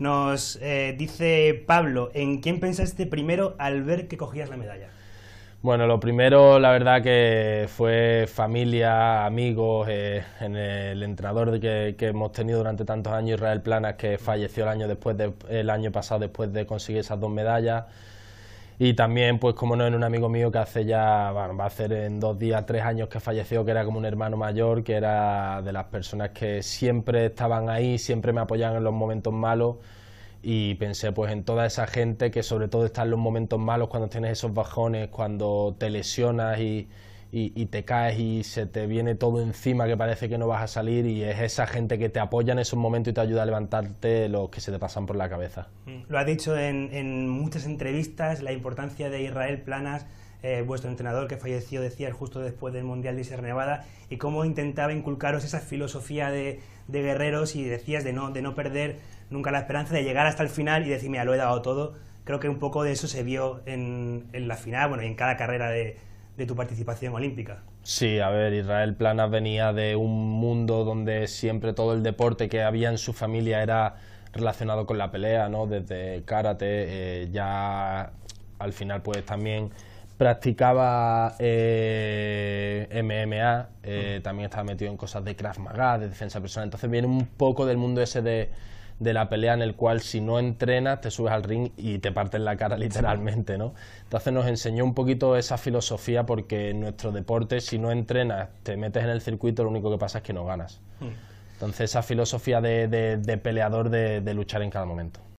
Nos eh, dice Pablo, ¿en quién pensaste primero al ver que cogías la medalla? Bueno, lo primero, la verdad que fue familia, amigos, eh, en el entrenador que, que, hemos tenido durante tantos años, Israel Planas, que falleció el año después el año pasado después de conseguir esas dos medallas. Y también, pues como no, en un amigo mío que hace ya, va a hacer en dos días, tres años que falleció, que era como un hermano mayor, que era de las personas que siempre estaban ahí, siempre me apoyaban en los momentos malos. Y pensé pues en toda esa gente que sobre todo está en los momentos malos, cuando tienes esos bajones, cuando te lesionas y, y, te caes y se te viene todo encima que parece que no vas a salir y es esa gente que te apoya en esos momentos y te ayuda a levantarte los que se te pasan por la cabeza. Mm. Lo ha dicho en, muchas entrevistas, la importancia de Israel Planas, eh, vuestro entrenador que falleció, decía, justo después del Mundial de Sierra Nevada, y cómo intentaba inculcaros esa filosofía de, de, guerreros y decías de no, de no perder nunca la esperanza, de llegar hasta el final y decir, mira, lo he dado todo. Creo que un poco de eso se vio en, en la final, bueno, y en cada carrera de de tu participación olímpica. Sí, a ver, Israel Planas venía de un mundo donde siempre todo el deporte que había en su familia era relacionado con la pelea, ¿no? Desde karate, eh, ya al final pues también practicaba eh, MMA, eh, también estaba metido en cosas de Krav Maga, de defensa personal, entonces viene un poco del mundo ese de de la pelea en el cual si no entrenas te subes al ring y te parten la cara literalmente, ¿no? Entonces nos enseñó un poquito esa filosofía porque en nuestro deporte si no entrenas, te metes en el circuito, lo único que pasa es que no ganas. Hmm. Entonces esa filosofía de, peleador de luchar en cada momento.